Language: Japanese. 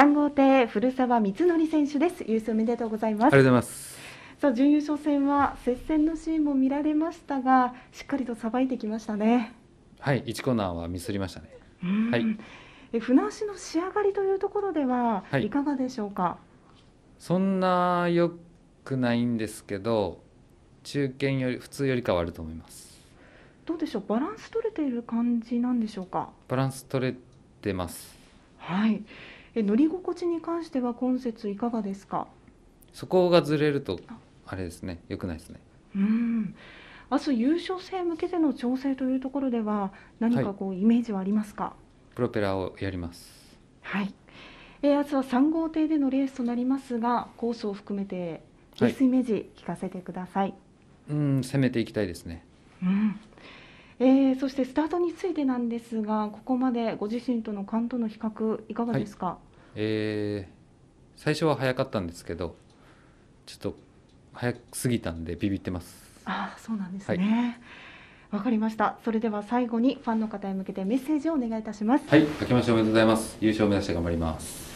3号艇古澤光則選手です優勝おめでとうございますありがとうございますさあ準優勝戦は接戦のシーンも見られましたがしっかりとさばいてきましたねはい一コーナーはミスりましたねはいえ船足の仕上がりというところでは、い、かがでしょうかそんな良くないんですけど中堅より普通より変わると思いますどうでしょうバランス取れている感じなんでしょうかバランス取れてますはいえ乗り心地に関しては今節いかがですかそこがずれるとあれですね良くないですねうん明日優勝戦向けての調整というところでは何かこう、イメージはありますかプロペラをやりますはい、えー、明日は3号艇でのレースとなりますがコースを含めてレースイメージ聞かせてください、はい、うん攻めていきたいですねうんえー、そしてスタートについてなんですがここまでご自身との勘との比較いかがですか、はい、えー、最初は早かったんですけどちょっと早すぎたんでビビってますあそうなんですねわ、はい、かりましたそれでは最後にファンの方へ向けてメッセージをお願いいたしますはい明けましておめでとうございます優勝目指して頑張ります